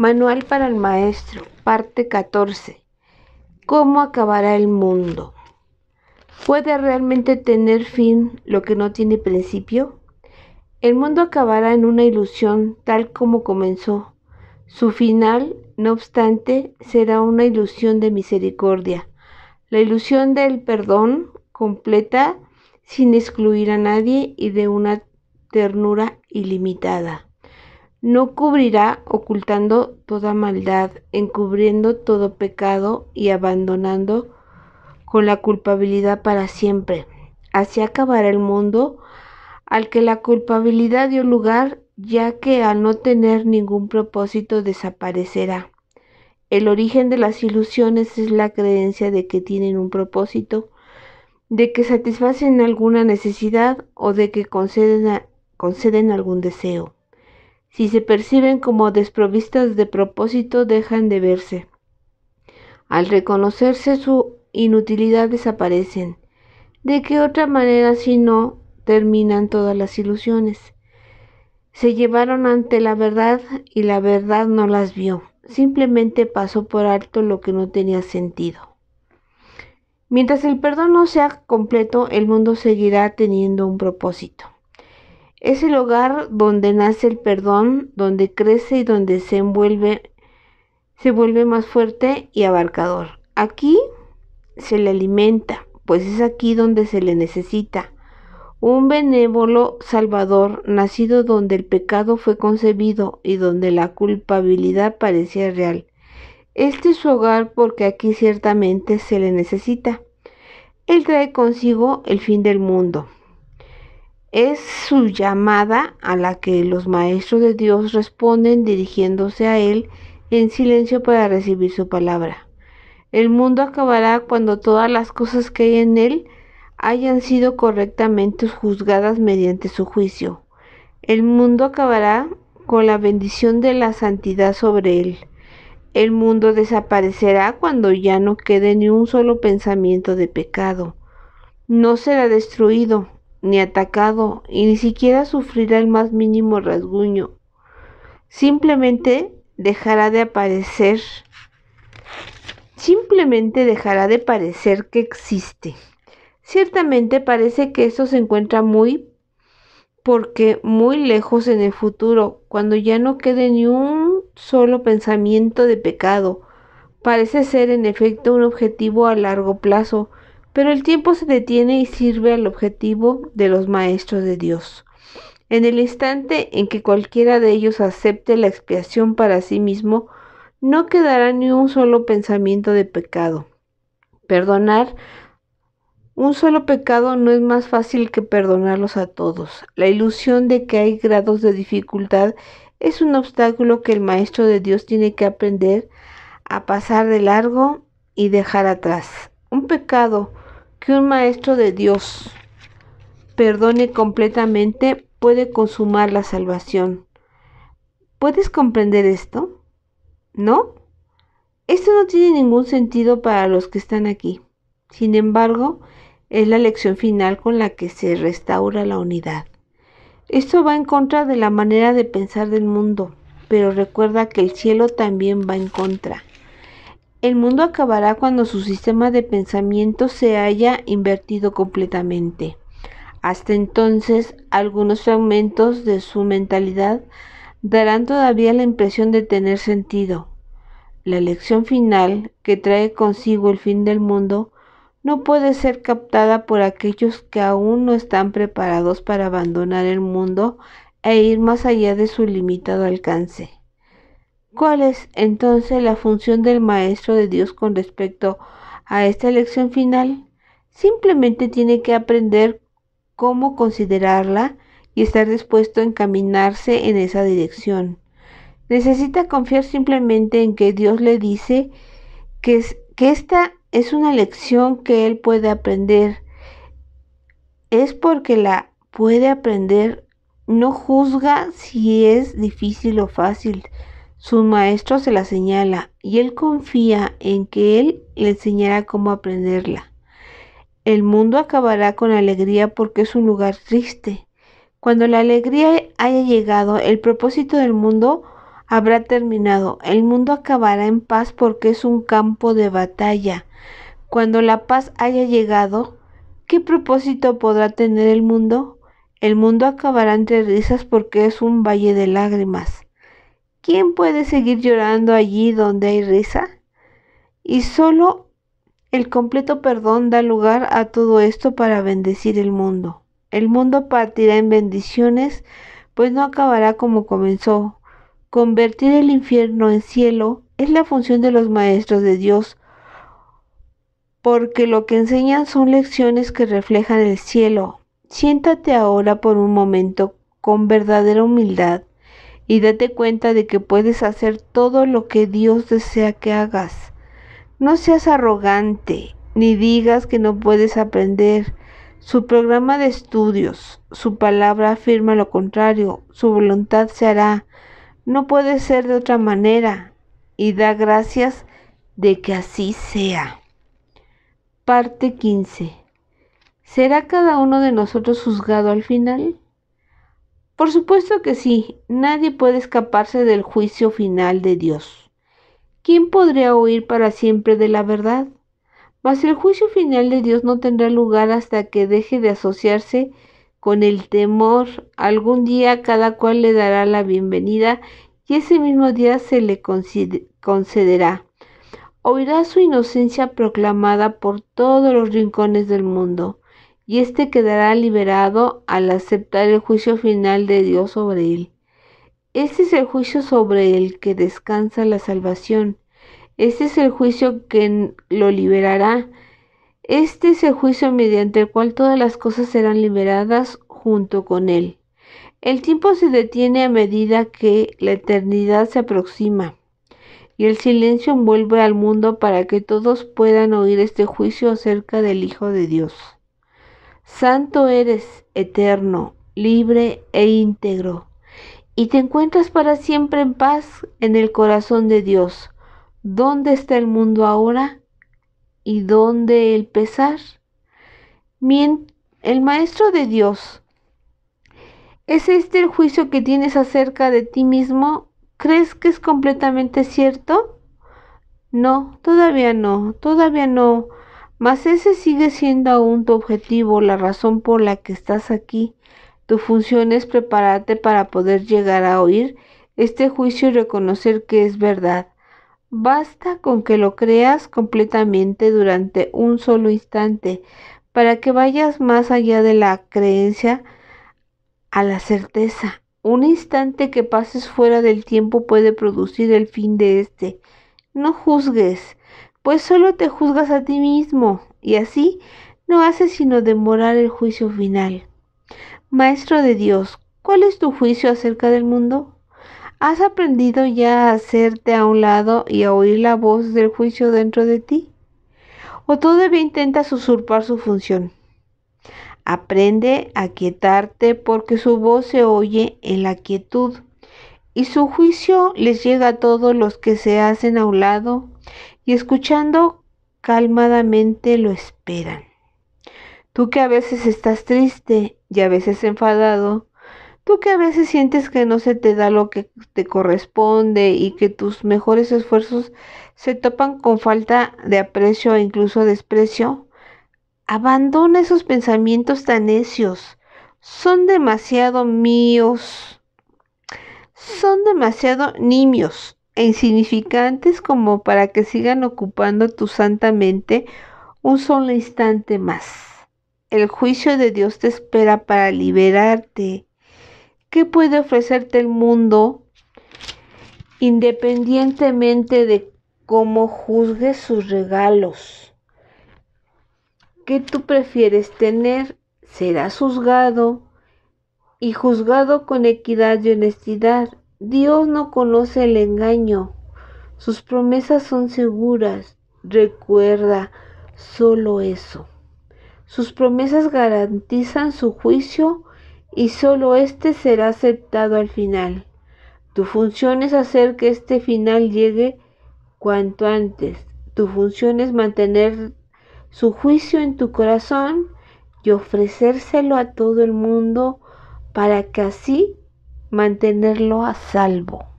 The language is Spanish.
Manual para el Maestro, parte 14. ¿Cómo acabará el mundo? ¿Puede realmente tener fin lo que no tiene principio? El mundo acabará en una ilusión tal como comenzó. Su final, no obstante, será una ilusión de misericordia. La ilusión del perdón completa sin excluir a nadie y de una ternura ilimitada no cubrirá ocultando toda maldad, encubriendo todo pecado y abandonando con la culpabilidad para siempre. Así acabará el mundo al que la culpabilidad dio lugar, ya que al no tener ningún propósito desaparecerá. El origen de las ilusiones es la creencia de que tienen un propósito, de que satisfacen alguna necesidad o de que conceden, algún deseo. Si se perciben como desprovistas de propósito, dejan de verse. Al reconocerse su inutilidad desaparecen. ¿De qué otra manera si no terminan todas las ilusiones? Se llevaron ante la verdad y la verdad no las vio. Simplemente pasó por alto lo que no tenía sentido. Mientras el perdón no sea completo, el mundo seguirá teniendo un propósito. Es el hogar donde nace el perdón, donde crece y donde se envuelve, se vuelve más fuerte y abarcador. Aquí se le alimenta, pues es aquí donde se le necesita. Un benévolo Salvador, nacido donde el pecado fue concebido y donde la culpabilidad parecía real. Este es su hogar porque aquí ciertamente se le necesita. Él trae consigo el fin del mundo. Es su llamada a la que los maestros de Dios responden dirigiéndose a Él en silencio para recibir su palabra. El mundo acabará cuando todas las cosas que hay en Él hayan sido correctamente juzgadas mediante su juicio. El mundo acabará con la bendición de la santidad sobre Él. El mundo desaparecerá cuando ya no quede ni un solo pensamiento de pecado. No será destruido, ni atacado y ni siquiera sufrirá el más mínimo rasguño. Simplemente dejará de aparecer. Simplemente dejará de parecer que existe. Ciertamente parece que eso se encuentra muy porque muy lejos en el futuro, cuando ya no quede ni un solo pensamiento de pecado, parece ser en efecto un objetivo a largo plazo pero el tiempo se detiene y sirve al objetivo de los maestros de Dios. En el instante en que cualquiera de ellos acepte la expiación para sí mismo, no quedará ni un solo pensamiento de pecado. Perdonar un solo pecado no es más fácil que perdonarlos a todos. La ilusión de que hay grados de dificultad es un obstáculo que el Maestro de Dios tiene que aprender a pasar de largo y dejar atrás. Un pecado que un maestro de Dios perdone completamente puede consumar la salvación. ¿Puedes comprender esto? ¿No? Esto no tiene ningún sentido para los que están aquí. Sin embargo, es la lección final con la que se restaura la unidad. Esto va en contra de la manera de pensar del mundo, pero recuerda que el cielo también va en contra. El mundo acabará cuando su sistema de pensamiento se haya invertido completamente. Hasta entonces, algunos fragmentos de su mentalidad darán todavía la impresión de tener sentido. La lección final, que trae consigo el fin del mundo, no puede ser captada por aquellos que aún no están preparados para abandonar el mundo e ir más allá de su limitado alcance. ¿Cuál es entonces la función del Maestro de Dios con respecto a esta lección final? Simplemente tiene que aprender cómo considerarla y estar dispuesto a encaminarse en esa dirección. Necesita confiar simplemente en que Dios le dice que, que esta es una lección que él puede aprender. Es porque la puede aprender, no juzga si es difícil o fácil su maestro se la señala y él confía en que él le enseñará cómo aprenderla. El mundo acabará con alegría porque es un lugar triste. Cuando la alegría haya llegado, el propósito del mundo habrá terminado. El mundo acabará en paz porque es un campo de batalla. Cuando la paz haya llegado, ¿qué propósito podrá tener el mundo? El mundo acabará entre risas porque es un valle de lágrimas. ¿Quién puede seguir llorando allí donde hay risa? Y solo el completo perdón da lugar a todo esto para bendecir el mundo. El mundo partirá en bendiciones, pues no acabará como comenzó. Convertir el infierno en cielo es la función de los maestros de Dios, porque lo que enseñan son lecciones que reflejan el cielo. Siéntate ahora por un momento con verdadera humildad y date cuenta de que puedes hacer todo lo que Dios desea que hagas. No seas arrogante, ni digas que no puedes aprender. Su programa de estudios, su palabra afirma lo contrario, su voluntad se hará. No puede ser de otra manera, y da gracias de que así sea. Parte 15. ¿Será cada uno de nosotros juzgado al final? Por supuesto que sí, nadie puede escaparse del juicio final de Dios. ¿Quién podría huir para siempre de la verdad? Mas el juicio final de Dios no tendrá lugar hasta que deje de asociarse con el temor. Algún día cada cual le dará la bienvenida y ese mismo día se le concederá. Oirá su inocencia proclamada por todos los rincones del mundo y éste quedará liberado al aceptar el juicio final de Dios sobre él. Este es el juicio sobre el que descansa la salvación. Este es el juicio que lo liberará. Este es el juicio mediante el cual todas las cosas serán liberadas junto con él. El tiempo se detiene a medida que la eternidad se aproxima y el silencio envuelve al mundo para que todos puedan oír este juicio acerca del Hijo de Dios. Santo eres eterno, libre e íntegro, y te encuentras para siempre en paz en el corazón de Dios. ¿Dónde está el mundo ahora? ¿Y dónde el pesar? el Maestro de Dios, ¿es este el juicio que tienes acerca de ti mismo? ¿Crees que es completamente cierto? No, todavía no, todavía no. Mas ese sigue siendo aún tu objetivo, la razón por la que estás aquí. Tu función es prepararte para poder llegar a oír este juicio y reconocer que es verdad. Basta con que lo creas completamente durante un solo instante para que vayas más allá de la creencia a la certeza. Un instante que pases fuera del tiempo puede producir el fin de este. No juzgues, pues solo te juzgas a ti mismo y así no haces sino demorar el juicio final. Maestro de Dios, ¿cuál es tu juicio acerca del mundo? ¿Has aprendido ya a hacerte a un lado y a oír la voz del juicio dentro de ti? ¿O todavía intentas usurpar su función? Aprende a quietarte porque su voz se oye en la quietud y su juicio les llega a todos los que se hacen a un lado y escuchando calmadamente lo esperan. Tú que a veces estás triste y a veces enfadado, tú que a veces sientes que no se te da lo que te corresponde y que tus mejores esfuerzos se topan con falta de aprecio e incluso desprecio, abandona esos pensamientos tan necios. Son demasiado míos. Son demasiado nimios e insignificantes como para que sigan ocupando tu santa mente un solo instante más. El juicio de Dios te espera para liberarte. ¿Qué puede ofrecerte el mundo independientemente de cómo juzgues sus regalos? ¿Qué tú prefieres tener? Serás juzgado y juzgado con equidad y honestidad Dios no conoce el engaño. Sus promesas son seguras. Recuerda solo eso. Sus promesas garantizan su juicio y solo éste será aceptado al final. Tu función es hacer que este final llegue cuanto antes. Tu función es mantener su juicio en tu corazón y ofrecérselo a todo el mundo para que así mantenerlo a salvo.